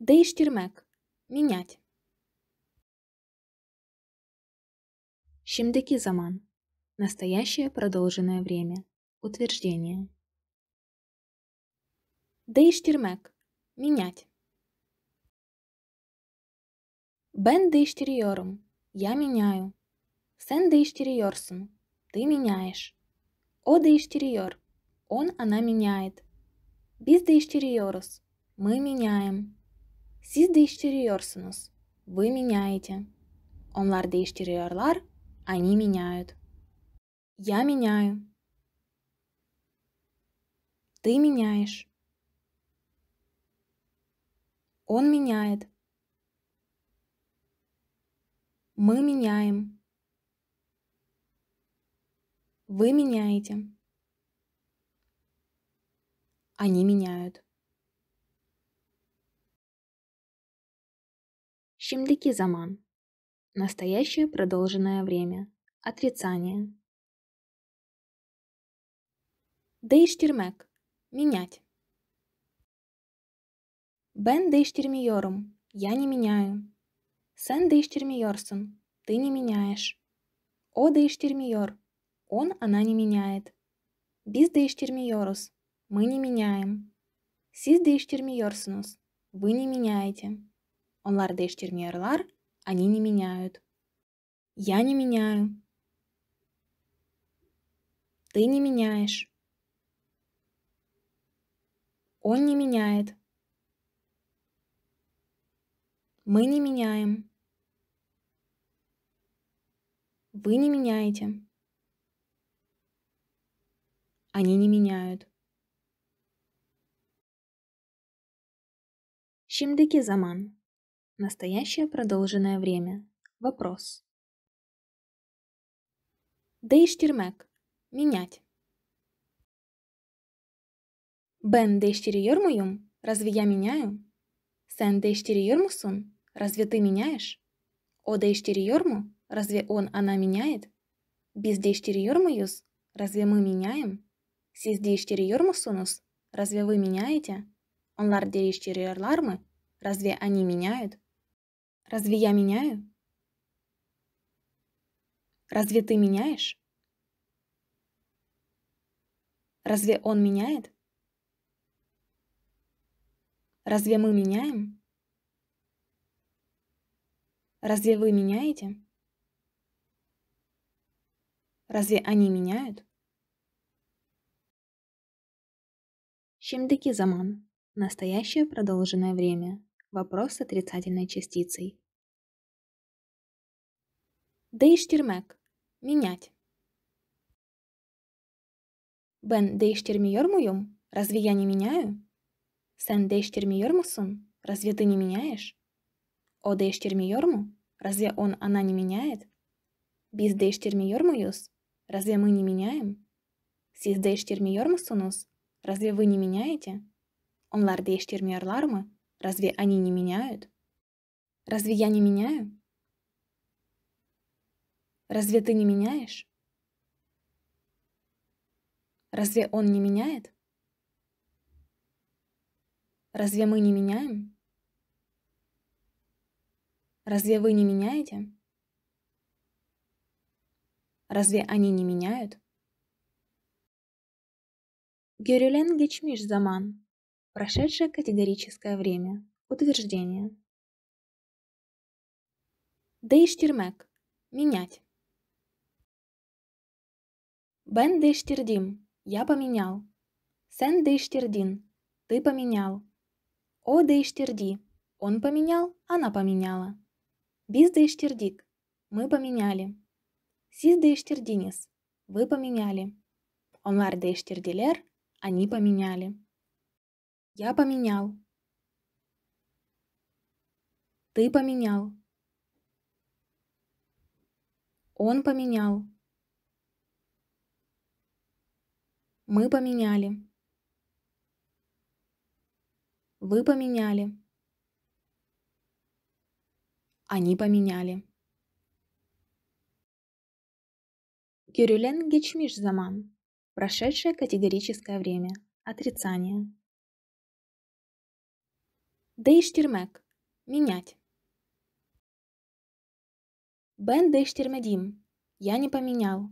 Değiştirmek. Менять. Şimdiki zaman. Настоящее продолженное время. Утверждение. Değiştirmek. Менять. Ben değiştiriyorum. Я меняю. Sen değiştiriyorsun. Ты меняешь. O değiştiriyor. Он, она меняет. Biz değiştiriyoruz. Мы меняем. Siz değiştiriyorsunuz. Вы меняете. Onlar değiştiriyorlar. Они меняют. Я меняю. Ты меняешь. Он меняет. Мы меняем. Вы меняете. Они меняют. Şimdiki zaman. Настоящее продолженное время. Отрицание. Değiştirmek. Менять. Ben değiştirmiyorum. Я не меняю. Sen değiştirmiyorsun. Ты не меняешь. O değiştirmiyor. Он, она не меняет. Biz değiştirmiyoruz. Мы не меняем. Siz değiştirmiyorsunuz. Вы не меняете. Onlar değiştirmiyorlar. Они не меняют. Я не меняю. Ты не меняешь. Он не меняет. Мы не меняем. Вы не меняете. Они не меняют. Şimdiki заман Настоящее продолженное время. Вопрос. Değiştirmek. Менять. Ben değiştiriyor muyum? Разве я меняю? Sen değiştiriyor musun? Разве ты меняешь? O değiştiriyor mu? Разве он, она меняет? Biz değiştiriyor muyuz? Разве мы меняем? Siz değiştiriyor musunuz? Разве вы меняете? Onlar değiştiriyorlar mı? Разве они меняют? Разве я меняю? Разве ты меняешь? Разве он меняет? Разве мы меняем? Разве вы меняете? Разве они меняют? Чем Щемдыки заман. Настоящее продолженное время. Вопрос с отрицательной частицей. Дейштермек. Менять. Бен дейштирмиор Разве я не меняю? Сен дейштирмиор Разве ты не меняешь? О дейштирмиорму? Разве он, она не меняет? Без дейштирмиор Разве мы не меняем? Сиз дейштирмиор Разве вы не меняете? Он Лар лармы? Разве они не меняют? Разве я не меняю? Разве ты не меняешь? Разве он не меняет? Разве мы не меняем? Разве вы не меняете? Разве они не меняют? Görülen geçmiş Заман прошедшее категорическое время. Утверждение. дейштермек Менять. Бен дейштердим Я поменял. Сен дейштердин Ты поменял. О дейштерди Он поменял, она поменяла. Биз дейштердик Мы поменяли. сис Дейштирдинис. Вы поменяли. Онлар дейштердилер Они поменяли. Я поменял. Ты поменял. Он поменял. Мы поменяли. Вы поменяли. Они поменяли. Кюрюлен Гечмиш Заман. Прошедшее категорическое время. Отрицание. Дейштірмек менять. Бен Дейштірмедім. Я не поменял.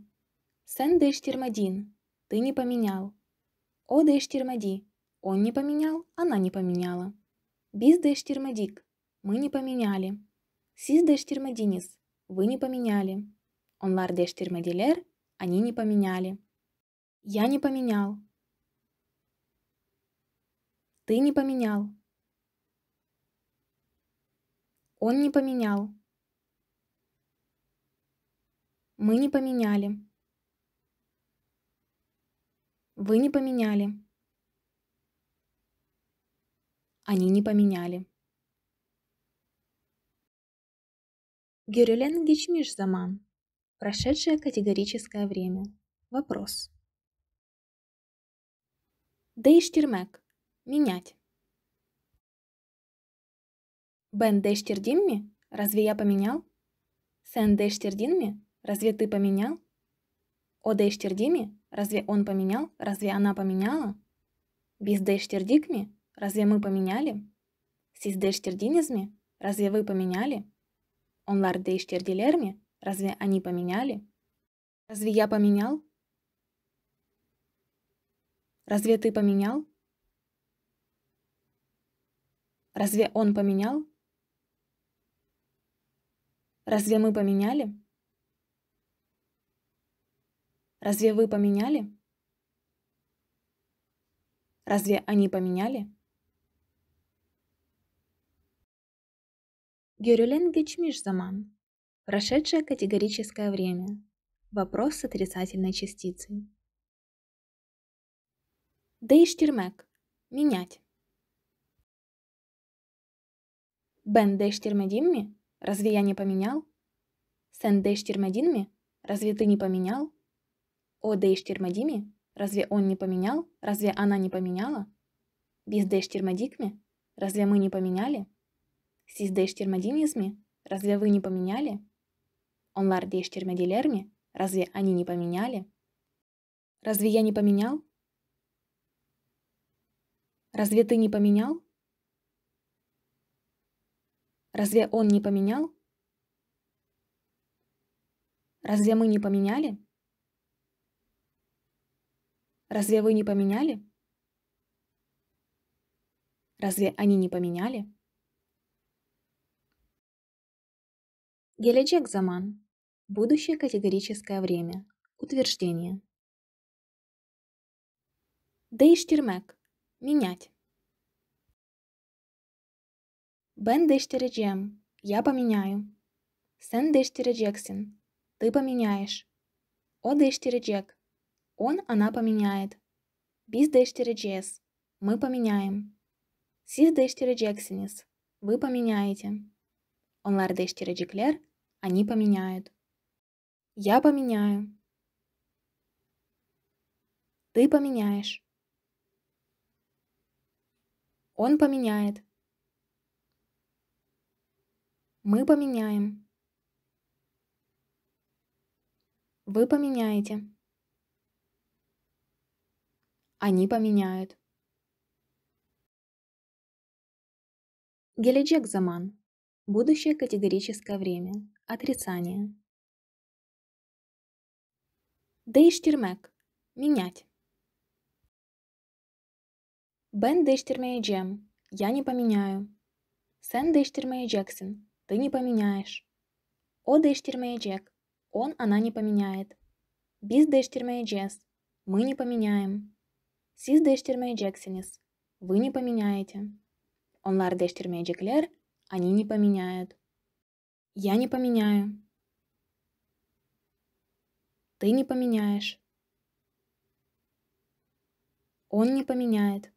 Сен Дейштірмедін. Ты не поменял. О Дейштірмеді. Он не поменял, она не поменяла. Бис Дейштірмедік. Мы не поменяли. Сис Дейштірмедініс. Вы не поменяли. Онлар Дейштірмеділер. Они не поменяли. Я не поменял. Ты не поменял. Он не поменял. Мы не поменяли. Вы не поменяли. Они не поменяли. Герюлен Гичмиш Заман. Прошедшее категорическое время. Вопрос. Дейштирмек. Менять. Бен Дэштердин ми? Разве я поменял? Сен Дэштердин ми? Разве ты поменял? О Дэштердин ми? Разве он поменял? Разве она поменяла? Без Дэштердик ми? Разве мы поменяли? Сис Дэштердинез ми? Разве вы поменяли? Онлар Дэштердилер ми? Разве они поменяли? Разве я поменял? Разве ты поменял? Разве он поменял? Разве мы поменяли? Разве вы поменяли? Разве они поменяли? Görülen geçmiş zaman. Прошедшее категорическое время. Вопрос с отрицательной частицей. Değiştirmek. Менять. Бен değiştirmedim mi? Разве я не поменял? Сен Дейштирмадинми? Разве ты не поменял? О Дейштирмадими? Разве он не поменял? Разве она не поменяла? Без Дейштирмадикми? Разве мы не поменяли? Сис Дейштирмадинизми? Разве вы не поменяли? Онлар Дейштирмадилерми? Разве они не поменяли? Разве я не поменял? Разве ты не поменял? Разве он не поменял? Разве мы не поменяли? Разве вы не поменяли? Разве они не поменяли? Gelecek Заман. Будущее категорическое время. Утверждение. Дейштермек. Менять. Бен дештереджем. Я поменяю. Сен дештереджексин. Ты поменяешь. О дештереджек. Он, она поменяет. Биз дештереджес. Мы поменяем. Сиз дештереджексинис. Вы поменяете. Онлар дештереджеклер. Они поменяют. Я поменяю. Ты поменяешь. Он поменяет. Мы поменяем. Вы поменяете. Они поменяют. Геледжек Заман. Будущее категорическое время. Отрицание. Дейштермек. Менять. Бен Дейштирмей Джем. Я не поменяю. Сен Дейштирмей Джексон. Ты не поменяешь. O değiştirmeyecek. Он, она не поменяет. Biz değiştirmeyeceğiz. Мы не поменяем. Siz değiştirmeyeceksiniz. Вы не поменяете. Onlar değiştirmeyecekler. Они не поменяют. Я не поменяю. Ты не поменяешь. Он не поменяет.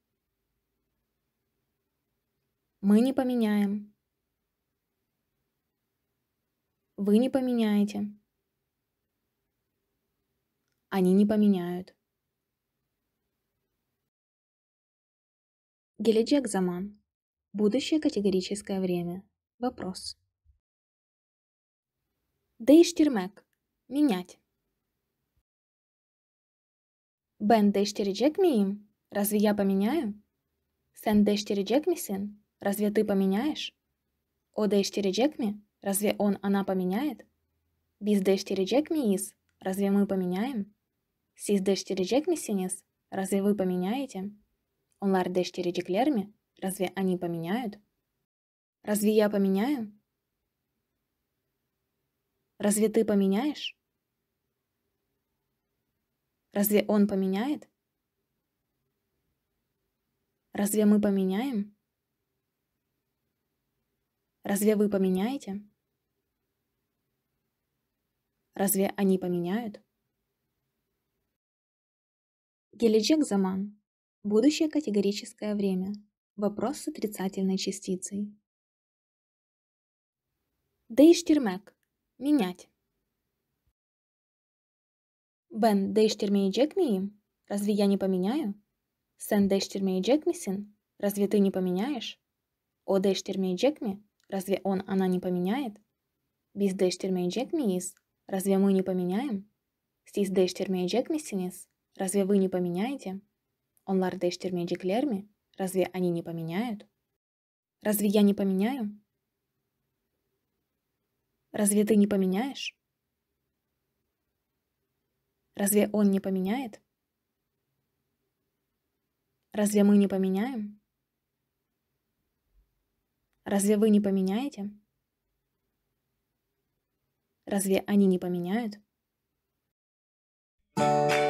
Мы не поменяем. Вы не поменяете. Они не поменяют. Геледжек Заман. Будущее категорическое время. Вопрос. Дейштермек. Менять. Бен Дейштирджек Миим. Разве я поменяю? Сен Дейштирджек Мисин. Разве ты поменяешь? О Дейштирджек Ми. Разве он она поменяет? Biz değiştirecek miyiz? Разве мы поменяем? Siz değiştirecek misiniz? Разве вы поменяете? Onlar değiştirecekler mi? Разве они поменяют? Разве я поменяю? Разве ты поменяешь? Разве он поменяет? Разве мы поменяем? Разве вы поменяете? Разве они поменяют? Геледжек Заман. Будущее категорическое время. Вопрос с отрицательной частицей. Дейштермек. Менять. Бен дейштирмейджекмиим? Разве я не поменяю? Сен дейштирмейджекмисин? Разве ты не поменяешь? О дейштирмейджекми? Разве он она не поменяет? Biz değiştirmeyecek miyiz? Разве мы не поменяем? Siz değiştirmeyecek мисинис. Разве вы не поменяете? Onlar değiştirmeyecekler mi? Разве они не поменяют? Разве я не поменяю? Разве ты не поменяешь? Разве он не поменяет? Разве мы не поменяем? Разве вы не поменяете? Разве они не поменяют? thank you